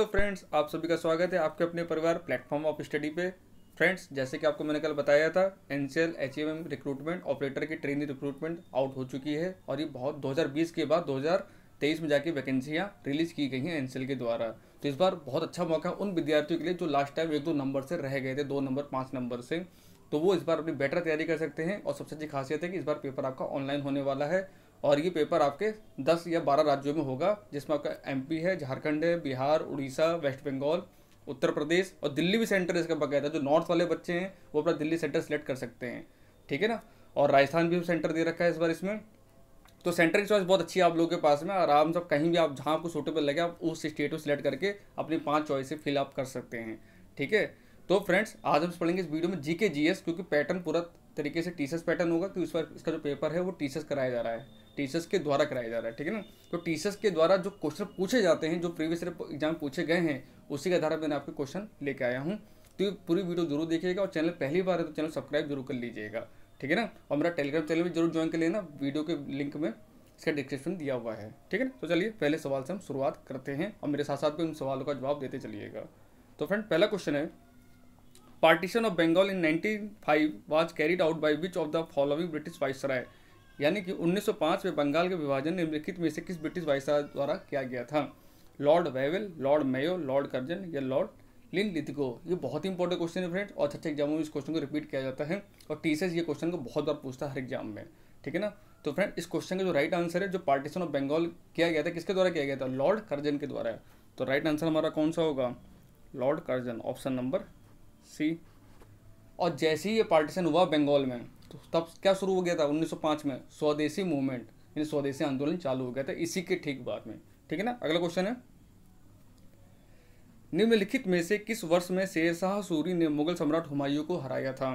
तो फ्रेंड्स आप सभी का स्वागत है आपके अपने परिवार प्लेटफॉर्म ऑफ स्टडी पे फ्रेंड्स जैसे कि आपको मैंने कल बताया था N C L H M recruitment operator की ट्रेनिंग रिक्रूटमेंट आउट हो चुकी है और ये बहुत 2020 के बाद 2023 में जाके वैकेंसियाँ रिलीज की गई हैं एन के द्वारा तो इस बार बहुत अच्छा मौका है उन विद्यार्थियों के लिए जो लास्ट टाइम एक दो नंबर से रह गए थे दो नंबर पाँच नंबर से तो वो इस बार अपनी बेटर तैयारी कर सकते हैं और सबसे अच्छी खासियत है कि इस बार पेपर आपका ऑनलाइन होने वाला है और ये पेपर आपके 10 या 12 राज्यों में होगा जिसमें आपका एमपी है झारखंड है बिहार उड़ीसा वेस्ट बंगाल उत्तर प्रदेश और दिल्ली भी सेंटर इसका बकायदा जो नॉर्थ वाले बच्चे हैं वो अपना दिल्ली सेंटर सेलेक्ट कर सकते हैं ठीक है ना और राजस्थान भी सेंटर दे रखा है इस बार इसमें तो सेंटर की चॉइस बहुत अच्छी है आप लोगों के पास में आराम से कहीं भी आप जहाँ आपको सूटेबल लगे आप उस स्टेट को सिलेक्ट करके अपनी पाँच चॉइसें फिल कर सकते हैं ठीक है तो फ्रेंड्स आज हम पढ़ेंगे इस वीडियो में जी के जी एस क्योंकि पैटर्न पूरा तरीके से टीचर्स पैटर्न होगा क्योंकि तो इस बार इसका जो पेपर है वो टीचर्स कराया जा रहा है टीचर्स के द्वारा कराया जा रहा है ठीक है ना तो टीचर्स के द्वारा जो क्वेश्चन पूछे जाते हैं जो प्रीवियस एग्जाम पूछे गए हैं उसी के आधार पर मैंने आपके क्वेश्चन लेके आया हूँ तो पूरी वीडियो जरूर देखिएगा और चैनल पहली बार है तो चैनल सब्सक्राइब जरूर कर लीजिएगा ठीक है ना और मेरा टेलीग्राम चैनल भी जरूर ज्वाइन कर लेना वीडियो के लिंक में इसका डिस्क्रिप्शन दिया हुआ है ठीक है ना तो चलिए पहले सवाल से हम शुरुआत करते हैं और मेरे साथ साथ भी उन सवालों का जवाब देते चलिएगा तो फ्रेंड पहला क्वेश्चन है of Bengal in nineteen five was carried out by which of the following British viceroy यानी कि 1905 में बंगाल के विभाजन निम्नलिखित में से किस ब्रिटिश वायसराय द्वारा किया गया था Lord Wavell Lord Mayo Lord Curzon या लॉर्ड लिन लिथिको ये बहुत ही इंपॉर्टेंट क्वेश्चन है फ्रेंड और अच्छा एग्जाम अच्छा में इस क्वेश्चन को रिपीट किया जाता है और टीचर्स ये क्वेश्चन को बहुत बार पूछता है हर एग्जाम में ठीक है ना तो फ्रेंड इस क्वेश्चन का जो राइट आंसर है जो पार्टीशन ऑफ बंगाल किया गया था किसके द्वारा किया गया था लॉर्ड कर्जन के द्वारा तो राइट आंसर हमारा कौन सा होगा Lord Curzon option number C और जैसे ही ये पार्टीशन हुआ बंगाल में तो तब क्या शुरू हो गया था 1905 में स्वदेशी मूवमेंट यानी स्वदेशी आंदोलन चालू हो गया था इसी के ठीक बाद में ठीक है ना अगला क्वेश्चन है निम्नलिखित में से किस वर्ष में शेरशाह सूरी ने मुगल सम्राट हुमायूं को हराया था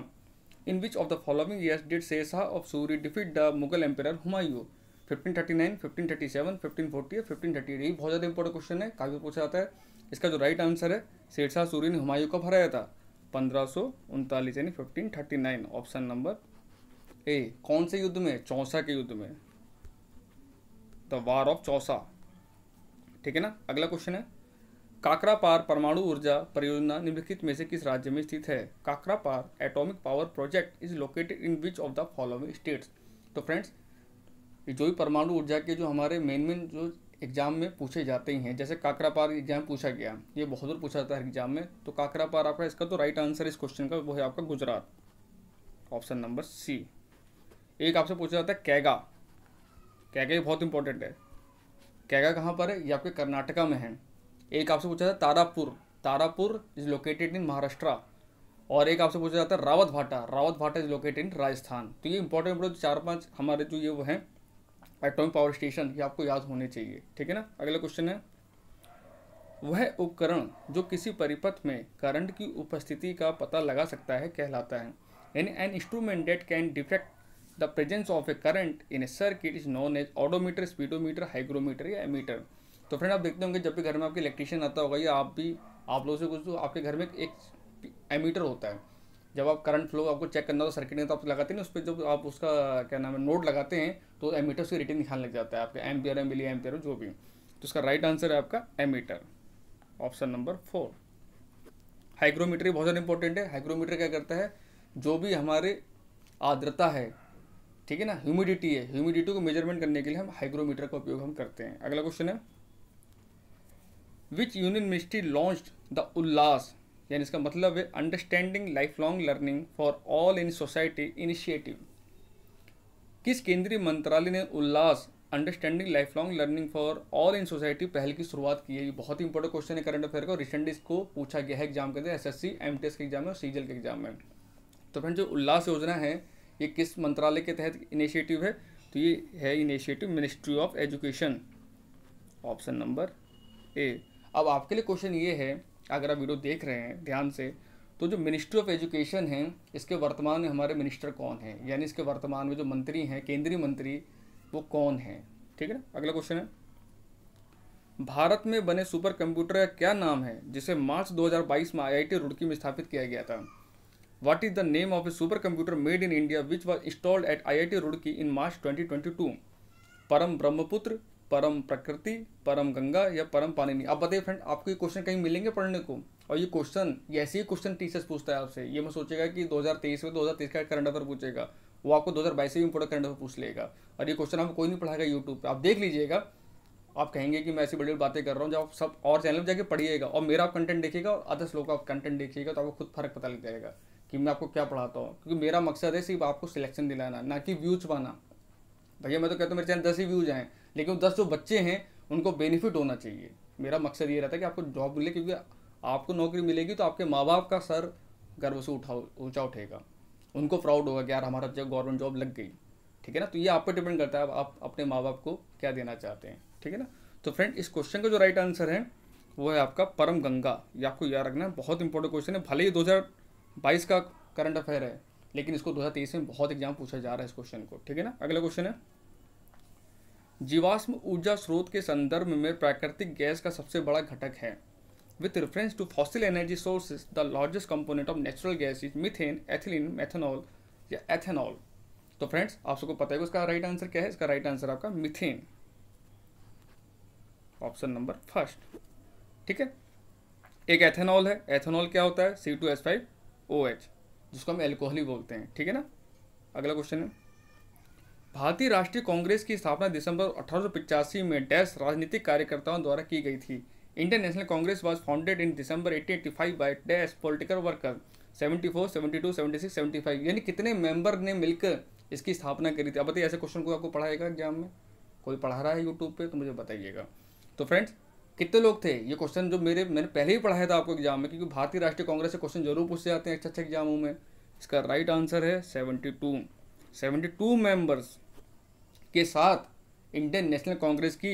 in which of the following years did Sher Shah of Suri defeat the Mughal empire Humayun 1539, 1537, 1540 और 1538 ये बहुत ज़्यादा इंपॉर्टेंट क्वेश्चन है काफ़ी पूछा जाता है इसका जो राइट आंसर है शेरशाह सूरी ने हुमायूं कब हराया था पंद्रह यानी 1539 ऑप्शन नंबर ए कौन से युद्ध में चौसा के युद्ध में द वार ऑफ चौसा ठीक है ना अगला क्वेश्चन है काकरापार परमाणु ऊर्जा परियोजना निम्नलिखित में से किस राज्य में स्थित है Kakrapar atomic power project is located in which of the following states तो फ्रेंड्स जो भी परमाणु ऊर्जा के जो हमारे मेन मेन जो एग्जाम में पूछे जाते ही हैं जैसे काकरापार एग्जाम पूछा गया ये बहुत दूर पूछा जाता है एग्जाम में तो काकरापार आपका इसका तो राइट आंसर इस क्वेश्चन का वो है आपका गुजरात ऑप्शन नंबर सी एक आपसे पूछा जाता है कैगा कैगा ये बहुत इंपॉर्टेंट है कैगा कहाँ पर है ये आपके कर्नाटका में है एक आपसे पूछा जाता है Tarapur Tarapur is located in Maharashtra और एक आपसे पूछा जाता है रावत भाटा रावत भाटा इज लोकेटेड इन राजस्थान तो ये इंपॉर्टेंट इंपॉर्टेंट चार पाँच हमारे जो ये वो हैं एटॉमिक पावर स्टेशन ये आपको याद होने चाहिए ठीक है ना अगला क्वेश्चन है वह उपकरण जो किसी परिपथ में करंट की उपस्थिति का पता लगा सकता है कहलाता है यानी an instrument that can detect the presence of a current in a circuit is known as odometer speedometer hygrometer या एमीटर तो फ्रेंड आप देखते होंगे जब भी घर में आपके इलेक्ट्रिशियन आता होगा या आप भी आप लोगों से कुछ तो आपके घर में एक एमीटर होता है जब आप करंट फ्लो आपको चेक करना हो सर्किट में तो आप लगाते हैं उस पर जब आप उसका क्या नाम है नोट लगाते हैं तो एमीटर से रिटर्न दिखाने लग जाता है आपके एम पी आर जो भी तो उसका राइट आंसर है आपका ammeter option number four hygrometer बहुत ज़्यादा इंपॉर्टेंट है हाइग्रोमीटर क्या करता है जो भी हमारे आर्द्रता है ठीक है ना ह्यूमिडिटी है ह्यूमिडिटी को मेजरमेंट करने के लिए हम हाइग्रोमीटर का उपयोग हम करते हैं अगला क्वेश्चन है which union ministry launch the Ullas यानी इसका मतलब है understanding life long learning for all in society initiative किस केंद्रीय मंत्रालय ने Ullas understanding life long learning for all in society पहल की शुरुआत की है ये बहुत ही इंपॉर्टेंट क्वेश्चन है करंट अफेयर का रिसेंटली इसको पूछा गया है एग्जाम के अंदर एस एस के एग्जाम में और सीजल के एग्जाम में तो फ्रेंड जो उल्लास योजना है ये किस मंत्रालय के तहत इनिशिएटिव है तो ये है initiative ministry of education option number A अब आपके लिए क्वेश्चन ये है अगर आप वीडियो देख रहे हैं ध्यान से तो जो मिनिस्ट्री ऑफ एजुकेशन है इसके वर्तमान में हमारे मिनिस्टर कौन हैं यानी इसके वर्तमान में जो मंत्री हैं केंद्रीय मंत्री वो कौन हैं ठीक है अगला क्वेश्चन है भारत में बने सुपर कंप्यूटर का क्या नाम है जिसे मार्च 2022 में आईआईटी रुड़की में स्थापित किया गया था what is the name of a supercomputer made in India which was installed at IIT Roorkee in March 2022? परम ब्रह्मपुत्र परम प्रकृति परम गंगा या परम पानिनी आप बताइए फ्रेंड आपको ये क्वेश्चन कहीं मिलेंगे पढ़ने को और ये क्वेश्चन ये ऐसे ही क्वेश्चन टीचर्स पूछता है आपसे ये मैं सोचेगा कि 2023 में 2023 का करंट अफेयर पूछेगा वो आपको 2022 से भी पूरा करंट अफेयर पूछ लेगा और ये क्वेश्चन आपको कोई नहीं पढ़ाएगा यूट्यूब पर आप देख लीजिएगा आप कहेंगे कि मैं ऐसी बड़ी बड़ी बातें कर रहा हूँ जब आप सब और चैनल पर जाकर पढ़िएगा और मेरा आप कंटेंट देखिएगा और अदर्स लोग का आप कंटेंट देखिएगा तो आपको खुद फर्क पता लग जाएगा कि मैं आपको क्या पढ़ाता हूँ क्योंकि मेरा मकसद है सिर्फ आपको सिलेक्शन दिलाना ना कि व्यूज पाना भैया मैं तो कहता हूँ मेरे चैनल दस ही व्यूज आएँ लेकिन दस जो बच्चे हैं उनको बेनिफिट होना चाहिए मेरा मकसद ये रहता है कि आपको जॉब मिले क्योंकि आपको नौकरी मिलेगी तो आपके माँ बाप का सर गर्व से उठा ऊँचा उठेगा उनको प्राउड होगा कि यार हमारा जब गवर्नमेंट जॉब लग गई ठीक है ना तो ये आप पर डिपेंड करता है आप अपने माँ बाप को क्या देना चाहते हैं ठीक है ना तो फ्रेंड इस क्वेश्चन का जो राइट आंसर है वो है आपका परम गंगा ये आपको याद रखना है बहुत इंपॉर्टेंट क्वेश्चन है भले ही दो हज़ार बाईस का करंट अफेयर है लेकिन इसको दो हजार तेईस में बहुत एग्जाम पूछा जा रहा है इस क्वेश्चन को ठीक है ना अगला क्वेश्चन है जीवाश्म ऊर्जा स्रोत के संदर्भ में प्राकृतिक गैस का सबसे बड़ा घटक है with reference to fossil energy sources the largest component of natural gas is methane ethylene methanol या एथेनॉल तो फ्रेंड्स आप सबको पता है इसका राइट आंसर क्या है इसका राइट आंसर आपका मिथेन ऑप्शन नंबर फर्स्ट ठीक है एक एथेनॉल है एथेनॉल क्या होता है C two S five O H जिसको हम एल्कोहली बोलते हैं ठीक है ना अगला क्वेश्चन है भारतीय राष्ट्रीय कांग्रेस की स्थापना दिसंबर अठारह में डैश राजनीतिक कार्यकर्ताओं द्वारा की गई थी Indian National Congress was founded in December 1885 by dash political worker 74, 72, 76, 75 यानी कितने मेंबर ने मिलकर इसकी स्थापना करी थी अब बताइए ऐसे क्वेश्चन को आपको पढ़ाएगा एग्जाम में कोई पढ़ा रहा है यूट्यूब पे तो मुझे बताइएगा तो फ्रेंड्स कितने लोग थे ये क्वेश्चन जो मेरे मैंने पहले ही पढ़ाया था आपको एग्जाम में क्योंकि भारतीय राष्ट्रीय कांग्रेस से क्वेश्चन जरूर पूछे जाते हैं अच्छे अच्छे एग्जामों में इसका राइट आंसर है seventy two seventy two members के साथ इंडियन नेशनल कांग्रेस की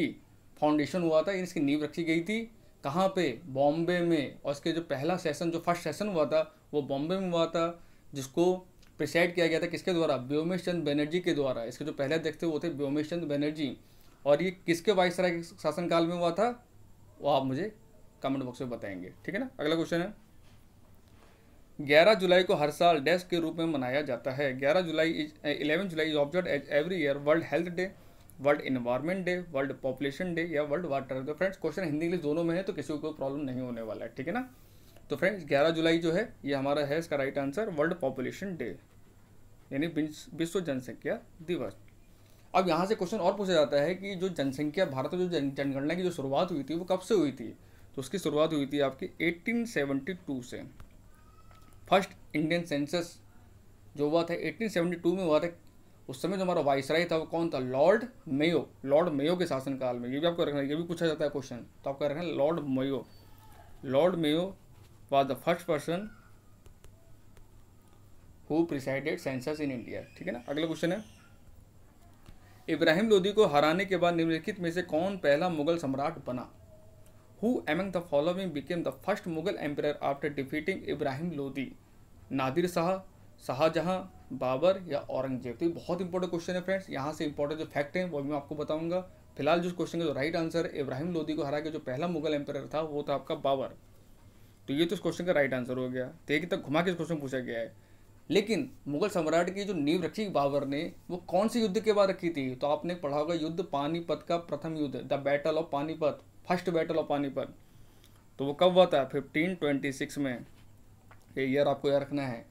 फाउंडेशन हुआ था इसकी नींव रखी गई थी कहाँ पे बॉम्बे में और इसके जो पहला सेशन जो फर्स्ट सेशन हुआ था वो बॉम्बे में हुआ था जिसको प्रिसाइड किया गया था किसके द्वारा व्योमेश चंद बनर्जी के द्वारा इसके जो पहले अध्यक्ष थे वो थे व्योमेश चंद बनर्जी और ये किसके वाइस राय शासनकाल में हुआ था वो आप मुझे कमेंट बॉक्स में बताएंगे ठीक है ना अगला क्वेश्चन है 11 जुलाई को हर साल डेस्क के रूप में मनाया जाता है 11 जुलाई eleven July is observe as every year world health day world environment day world population day या world water day friends question Hindi English दोनों में है तो किसी को प्रॉब्लम नहीं होने वाला है ठीक है ना तो फ्रेंड्स 11 जुलाई जो है ये हमारा है इसका right answer world population day यानी विश्व जनसंख्या दिवस अब यहाँ से क्वेश्चन और पूछा जाता है कि जो जनसंख्या भारत में जो जनगणना की जो शुरुआत हुई थी वो कब से हुई थी तो उसकी शुरुआत हुई थी आपकी 1872 से फर्स्ट इंडियन सेंसस जो हुआ था 1872 में हुआ था उस समय जो हमारा वाइसराय था वो कौन था लॉर्ड मेयो लॉर्ड मेयो के शासनकाल में ये भी आपको रखना है ये भी पूछा जाता है क्वेश्चन तो आपको रखना है Lord Mayo Lord Mayo was the first person who presided census in India ठीक है ना अगला क्वेश्चन है इब्राहिम लोदी को हराने के बाद निम्नलिखित में से कौन पहला मुगल सम्राट बना who among the following became the first Mughal empire after defeating Ibrahim Lodi Nadir Shah Shahjahan Babur या औरंगजेब तो ये बहुत इंपॉर्टेंट क्वेश्चन है फ्रेंड्स यहाँ से इंपॉर्टेंट जो फैक्ट हैं वो भी मैं आपको बताऊंगा फिलहाल जो क्वेश्चन का जो राइट आंसर है इब्राहिम लोदी को हरा के जो पहला मुगल एम्पायर था वो था आपका बाबर तो ये तो इस क्वेश्चन का राइट आंसर हो गया तो तक घुमा के इस क्वेश्चन पूछा गया है लेकिन मुगल सम्राट की जो नींव रखी बाबर ने वो कौन से युद्ध के बाद रखी थी तो आपने पढ़ा होगा युद्ध पानीपत का प्रथम युद्ध the battle of Panipat first battle of Panipat तो वो कब हुआ था फिफ्टीन ट्वेंटी सिक्स में ये ईयर आपको याद रखना है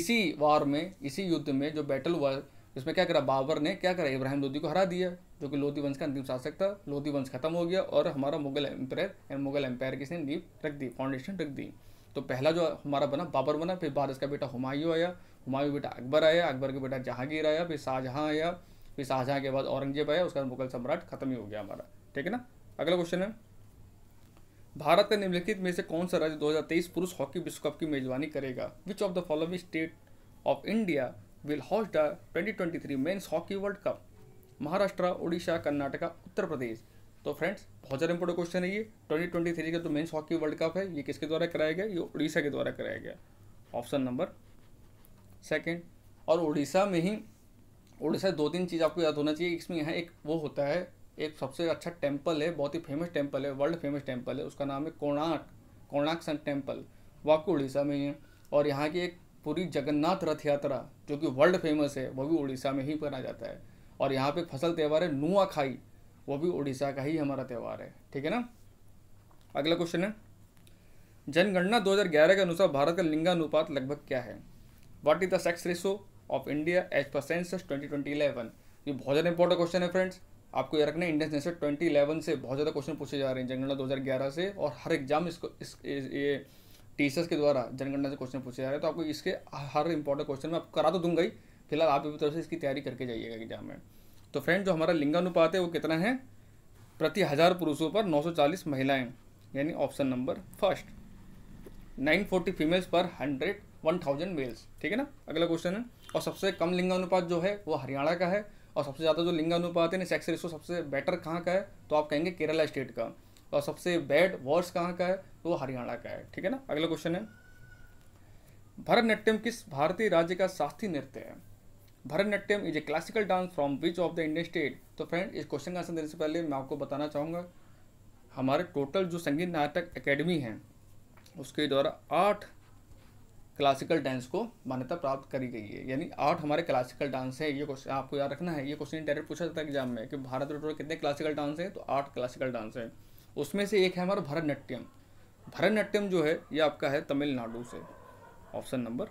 इसी वार में इसी युद्ध में जो बैटल हुआ इसमें क्या करा बाबर ने क्या करा इब्राहिम लोधी को हरा दिया जो कि लोधी वंश का अंतिम शासक था लोधी वंश खत्म हो गया और हमारा Mughal empire and Mughal empire की इसने नींव रख दी फाउंडेशन रख दी तो पहला जो हमारा बना बाबर बना फिर बाद इसका बेटा हुमायूं आया हुमायूं बेटा अकबर आया अकबर के बेटा जहांगीर आया फिर शाहजहाँ आया फिर शाहजहाँ के बाद औरंगजेब आया उसका मुगल सम्राट खत्म ही हो गया हमारा ठीक है ना अगला क्वेश्चन है भारत के निम्नलिखित में से कौन सा राज्य 2023 पुरुष हॉकी विश्व कप की मेजबानी करेगा which of the following state of India will host the 2023 men's hockey world cup Maharashtra Orissa Karnataka Uttar Pradesh तो फ्रेंड्स बहुत ज़्यादा इंपॉर्टेंट क्वेश्चन है ये ट्वेंटी ट्वेंटी थ्री का जो मेन्स हॉकी वर्ल्ड कप है ये किसके द्वारा कराया गया ये उड़ीसा के द्वारा कराया गया ऑप्शन नंबर सेकेंड और उड़ीसा में ही उड़ीसा दो तीन चीज़ आपको याद होना चाहिए इसमें यहाँ एक वो होता है एक सबसे अच्छा टेम्पल है बहुत ही फेमस टेम्पल है वर्ल्ड फेमस टेम्पल है उसका नाम है कोणार्क कोणार्क सन टेम्पल वो आपको उड़ीसा में ही है और यहाँ की एक पूरी जगन्नाथ रथ यात्रा जो कि वर्ल्ड फेमस है वो भी उड़ीसा में ही बना जाता है और यहाँ पे फसल त्यौहार है नुआ खाई वो भी उड़ीसा का ही हमारा त्यौहार है ठीक है ना अगला क्वेश्चन है जनगणना 2011 के अनुसार भारत का लिंगानुपात लगभग क्या है what is the sex ratio of India as per census twenty twenty eleven ये बहुत ज़्यादा इंपॉर्टेंट क्वेश्चन है फ्रेंड्स आपको ये रखना है इंडियन सेंसस ट्वेंटी इलेवन से बहुत ज़्यादा क्वेश्चन पूछे जा रहे हैं जनगणना ग्यारह से और हर एग्जाम इसको इस ये टीचर्स के द्वारा जनगणना से क्वेश्चन पूछे जा रहे हैं तो आपको इसके हर इंपॉर्टेंट क्वेश्चन में आपको करा तो दूंगा ही फिलहाल आप अपनी तरफ से इसकी तैयारी करके जाइएगा एग्जाम में तो फ्रेंड जो हमारा लिंगानुपात है वो कितना है प्रति हज़ार पुरुषों पर 940 महिलाएं यानी ऑप्शन नंबर फर्स्ट 940 फीमेल्स पर 100 1000 मेल्स ठीक है ना अगला क्वेश्चन है और सबसे कम लिंगानुपात जो है वो हरियाणा का है और सबसे ज़्यादा जो लिंगानुपात है सेक्स रेशो सबसे बेटर कहाँ का है तो आप कहेंगे केरला स्टेट का और सबसे बैड वर्स कहाँ का है तो वो हरियाणा का है ठीक है ना अगला क्वेश्चन है भरतनाट्यम किस भारतीय राज्य का शास्त्रीय नृत्य है Bharatanatyam is a classical dance from which of the Indian state तो फ्रेंड इस क्वेश्चन का आंसर देने से पहले मैं आपको बताना चाहूँगा हमारे टोटल जो संगीत नाटक एकेडमी है उसके द्वारा आठ क्लासिकल डांस को मान्यता प्राप्त करी गई है यानी आठ हमारे क्लासिकल डांस है ये क्वेश्चन आपको याद रखना है ये क्वेश्चन डायरेक्ट पूछा जाता है एग्जाम में कि भारत में कितने क्लासिकल डांस हैं तो आठ क्लासिकल डांस हैं उसमें से एक है हमारा भरतनाट्यम भरतनाट्यम जो है ये आपका है तमिलनाडु से ऑप्शन नंबर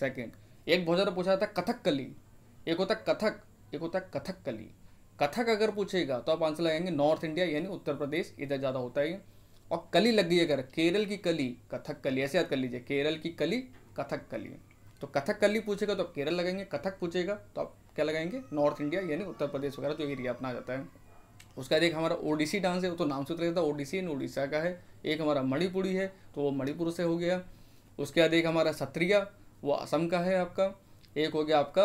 सेकेंड एक बहुत ज़्यादा पूछा जाता है कथक कली एक होता है कथक एक होता है कथक कली कथक अगर पूछेगा तो आप आंसर लगाएंगे नॉर्थ इंडिया यानी उत्तर प्रदेश इधर ज़्यादा होता है और कली लग गई अगर केरल की कली कथक कली ऐसे याद कर लीजिए केरल की कली कथक कली तो कथक कली पूछेगा तो आप केरल लगाएंगे कथक पूछेगा तो आप क्या लगाएंगे नॉर्थ इंडिया यानी उत्तर प्रदेश वगैरह जो एरिया अपना जाता है उसका एक हमारा ओडिसी डांस है वो तो नाम से उतर है ओडिसी यानी उड़ीसा का है एक हमारा मणिपुरी है तो वो मणिपुर से हो गया उसके बाद एक हमारा सत्रिया वो असम का है आपका एक हो गया आपका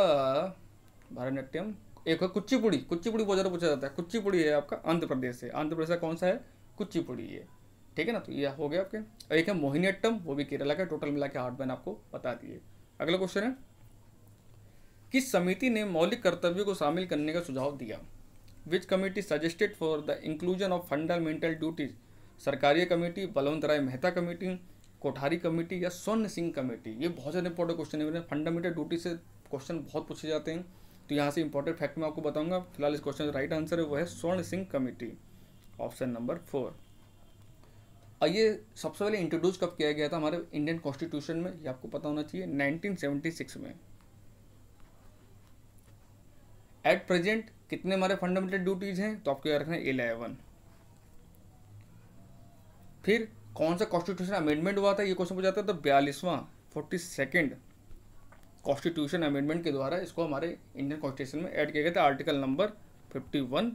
भरतनाट्यम एक है कुचिपुड़ी कुचिपुड़ी बहुत ज़्यादा पूछा जाता है कुचिपुड़ी है आपका आंध्र प्रदेश से आंध्र प्रदेश का कौन सा है कुचिपुड़ी ये ठीक है ना तो ये हो गया आपके एक है मोहिनीअट्टम वो भी केरला का टोटल मिला के आठ मैंने आपको बता दिए अगला क्वेश्चन है किस समिति ने मौलिक कर्तव्य को शामिल करने का सुझाव दिया which committee suggested for the inclusion of fundamental duties Sarkaria committee Balwant Rai Mehta committee Kothari committee या स्वर्ण सिंह कमेटी ये बहुत ज़्यादा इंपॉर्टेंट क्वेश्चन है मेरे फंडामेंटल ड्यूटी से क्वेश्चन बहुत पूछे जाते हैं तो यहाँ से इंपॉर्टेंट फैक्ट मैं आपको बताऊंगा फिलहाल इस क्वेश्चन का राइट आंसर है वो है Swaran Singh committee option number four और ये सबसे पहले इंट्रोड्यूस कब किया गया था हमारे इंडियन कॉन्स्टिट्यूशन में ये आपको पता होना चाहिए 1976 में एट प्रेजेंट कितने हमारे फंडामेंटल ड्यूटीज हैं तो आपको याद रखना है इलेवन फिर कौन सा कॉन्स्टिट्यूशन अमेंडमेंट हुआ था ये क्वेश्चन पूछा था तो बयालीसवां फोर्टी सेकेंड कॉन्स्टिट्यूशन अमेंडमेंट के द्वारा इसको हमारे इंडियन कॉन्स्टिट्यूशन में ऐड किया गया था article number fifty one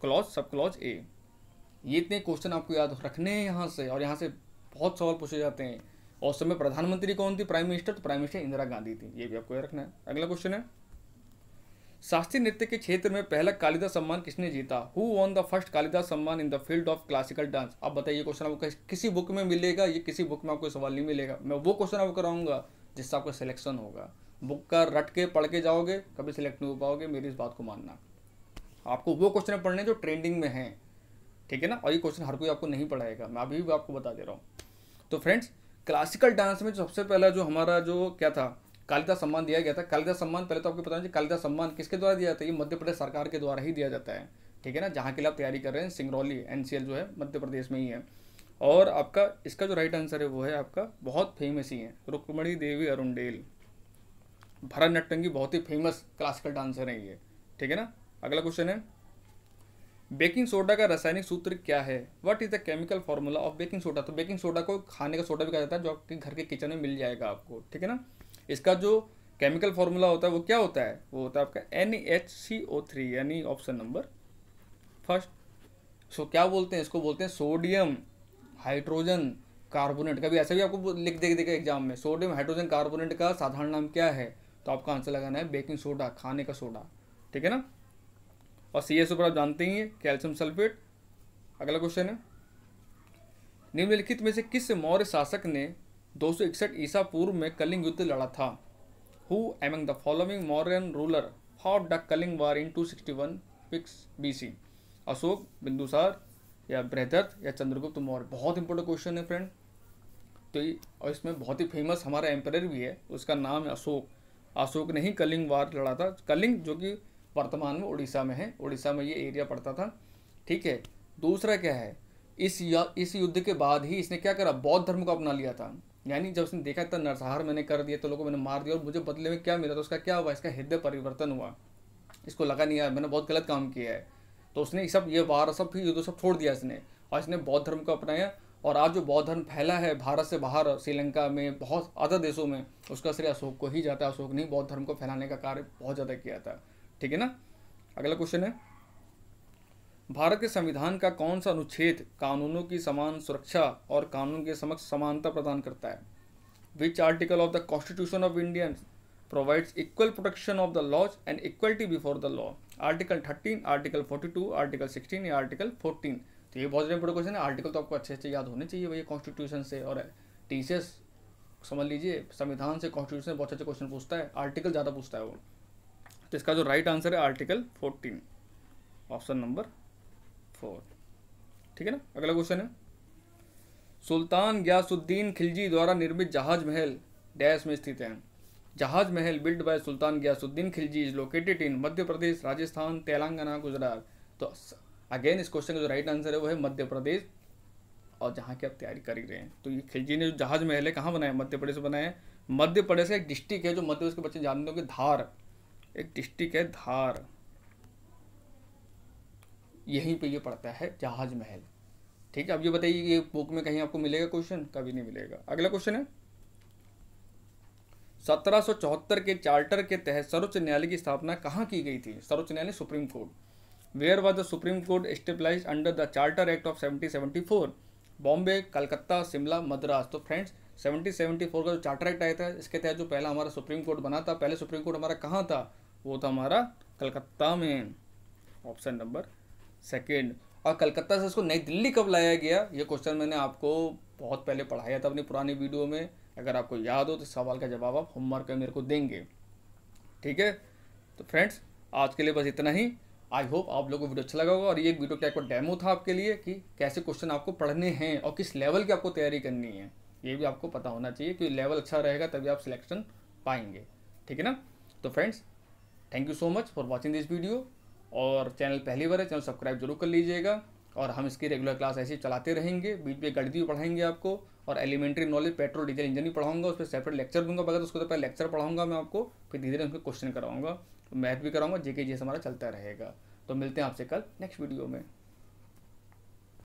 clause sub clause A ये इतने क्वेश्चन आपको याद रखने हैं यहाँ से और यहाँ से बहुत सवाल पूछे जाते हैं और उस समय प्रधानमंत्री कौन थी प्राइम मिनिस्टर तो प्राइम मिनिस्टर इंदिरा गांधी थी ये भी आपको याद रखना है अगला क्वेश्चन है शास्त्रीय नृत्य के क्षेत्र में पहला कालिदास सम्मान किसने जीता who won the first Kalidas Samman in the field of classical dance आप बताइए क्वेश्चन आपको किसी बुक में मिलेगा ये किसी बुक में आपको सवाल नहीं मिलेगा मैं वो क्वेश्चन आपको कराऊंगा जिससे आपका सिलेक्शन होगा बुक का रट के पढ़ के जाओगे कभी सिलेक्ट नहीं हो पाओगे मेरी इस बात को मानना आपको वो क्वेश्चन पढ़ने जो ट्रेंडिंग में हैं ठीक है ना और ये क्वेश्चन हर कोई आपको नहीं पढ़ाएगा मैं अभी भी आपको बता दे रहा हूँ तो फ्रेंड्स क्लासिकल डांस में सबसे पहला जो हमारा जो क्या था कालिदास सम्मान दिया गया था कालिदास सम्मान पहले तो आपको पता है कालिदास सम्मान किसके द्वारा दिया जाता है ये मध्य प्रदेश सरकार के द्वारा ही दिया जाता है ठीक है ना जहाँ के लिए आप तैयारी कर रहे हैं सिंगरौली एन जो है मध्य प्रदेश में ही है और आपका इसका जो राइट आंसर है वो है आपका बहुत फेमस ही है रुक्मणी देवी अरुणडेल भरत नटंगी बहुत ही फेमस क्लासिकल डांसर है ये ठीक है ना अगला क्वेश्चन है बेकिंग सोडा का रासायनिक सूत्र क्या है what is the chemical formula of baking soda तो बेकिंग सोडा को खाने का सोडा भी कहा जाता है जो आपके घर के किचन में मिल जाएगा आपको ठीक है ना इसका जो केमिकल फॉर्मूला होता है वो क्या होता है वो होता है आपका N H C O three यानी ऑप्शन नंबर फर्स्ट सो क्या बोलते हैं इसको बोलते हैं सोडियम हाइड्रोजन कार्बोनेट कभी ऐसा भी आपको लिख देख देगा एग्जाम में सोडियम हाइड्रोजन कार्बोनेट का साधारण नाम क्या है तो आपका आंसर लगाना है बेकिंग सोडा खाने का सोडा ठीक है ना और सी एस ऊपर आप जानते ही हैं कैल्शियम सल्फेट अगला क्वेश्चन है निम्नलिखित में से किस मौर्य शासक ने दो सौ इकसठ ईसा पूर्व में कलिंग युद्ध लड़ा था who among the following Mauryan ruler for the Kalinga war in two sixty one पिक्स बी सी अशोक बिंदुसार या बृहदत्त या चंद्रगुप्त मौर्य बहुत इंपॉर्टेंट क्वेश्चन है फ्रेंड तो ये और इसमें बहुत ही फेमस हमारा एम्पायर भी है उसका नाम है अशोक अशोक ने ही कलिंग वार लड़ा था कलिंग जो कि वर्तमान में उड़ीसा में है उड़ीसा में ये एरिया पड़ता था ठीक है दूसरा क्या है इस या, इस युद्ध के बाद ही इसने क्या करा बौद्ध धर्म को अपना लिया था यानी जब उसने देखा था नरसाहर मैंने कर दिया तो लोगों को मैंने मार दिया और मुझे बदले में क्या मिला तो उसका क्या हुआ इसका हृदय परिवर्तन हुआ इसको लगा नहीं यार मैंने बहुत गलत काम किया है तो उसने सब ये वार सब फिर युद्ध सब छोड़ दिया इसने और इसने बौद्ध धर्म को अपनाया और आज जो बौद्ध धर्म फैला है भारत से बाहर श्रीलंका में बहुत अदर देशों में उसका श्रेय अशोक को ही जाता है अशोक ने बौद्ध धर्म को फैलाने का कार्य बहुत ज़्यादा किया था ठीक है ना अगला क्वेश्चन है भारत के संविधान का कौन सा अनुच्छेद कानूनों की समान सुरक्षा और कानून के समक्ष समानता प्रदान करता है which article of the constitution of Indian provides equal protection of the laws and equality before the law article thirteen article forty two article sixteen या आर्टिकल फोर्टीन तो ये बहुत इंपॉर्टेंट क्वेश्चन है आर्टिकल तो आपको अच्छे अच्छे याद होने चाहिए भैया कॉन्स्टिट्यूशन से और टीसीएस समझ लीजिए संविधान से कॉन्स्टिट्यूशन से बहुत अच्छे क्वेश्चन पूछता है आर्टिकल ज़्यादा पूछता है वो तो इसका जो राइट आंसर है article fourteen option number four ठीक है ना अगला क्वेश्चन है सुल्तान ग्यासुद्दीन खिलजी द्वारा निर्मित जहाज महल डैश में स्थित है Jahaz Mahal build by sultan Ghiyasuddin Khilji is located in Madhya Pradesh Rajasthan Telangana Gujarat तो अगेन इस क्वेश्चन का जो राइट आंसर है वो है मध्य प्रदेश और जहाँ की आप तैयारी कर ही रहे हैं तो ये खिलजी ने जो जहाज महल है कहाँ बनाया मध्य प्रदेश में बनाया मध्य प्रदेश का एक डिस्ट्रिक्ट है जो मध्य प्रदेश के बच्चे जानते हो कि धार एक डिस्ट्रिक्ट है धार यहीं पे ये पड़ता है जहाज महल ठीक है अब ये बताइए ये बुक में कहीं आपको मिलेगा क्वेश्चन कभी नहीं मिलेगा अगला क्वेश्चन है 1774 के चार्टर के तहत सर्वोच्च न्यायालय की स्थापना कहाँ की गई थी सर्वोच्च न्यायालय supreme court where was the supreme court stabilise under the charter act of 1774 Bombay Calcutta Shimla Madras तो फ्रेंड्स 1774 का जो चार्टर एक्ट आया था इसके तहत जो पहला हमारा सुप्रीम कोर्ट बना था पहले सुप्रीम कोर्ट हमारा कहाँ था वो था हमारा कलकत्ता में ऑप्शन नंबर सेकेंड और कलकत्ता से इसको नई दिल्ली कब लाया गया ये क्वेश्चन मैंने आपको बहुत पहले पढ़ाया था अपनी पुरानी वीडियो में अगर आपको याद हो तो सवाल का जवाब आप होमवर्क में मेरे को देंगे ठीक है तो फ्रेंड्स आज के लिए बस इतना ही आई होप आप लोगों को वीडियो अच्छा लगा होगा और ये वीडियो टाइप एक डेमो था आपके लिए कि कैसे क्वेश्चन आपको पढ़ने हैं और किस लेवल की आपको तैयारी करनी है ये भी आपको पता होना चाहिए कि लेवल अच्छा रहेगा तभी आप सिलेक्शन पाएंगे ठीक है ना तो friends thank you so much for watching this video और चैनल पहली बार है चैनल सब्सक्राइब जरूर कर लीजिएगा और हम इसकी रेगुलर क्लास ऐसे चलाते रहेंगे बीच में गणित भी पढ़ाएंगे आपको और elementary knowledge petrol diesel engine भी पढ़ाऊंगा उस पर सेपरेट लेक्चर दूंगा बगैर उसको तो पहले लेक्चर पढ़ाऊंगा मैं आपको फिर धीरे धीरे उसमें क्वेश्चन कराऊंगा मैथ तो भी कराऊंगा जेके जी हमारा चलता रहेगा तो मिलते हैं आपसे कल नेक्स्ट वीडियो में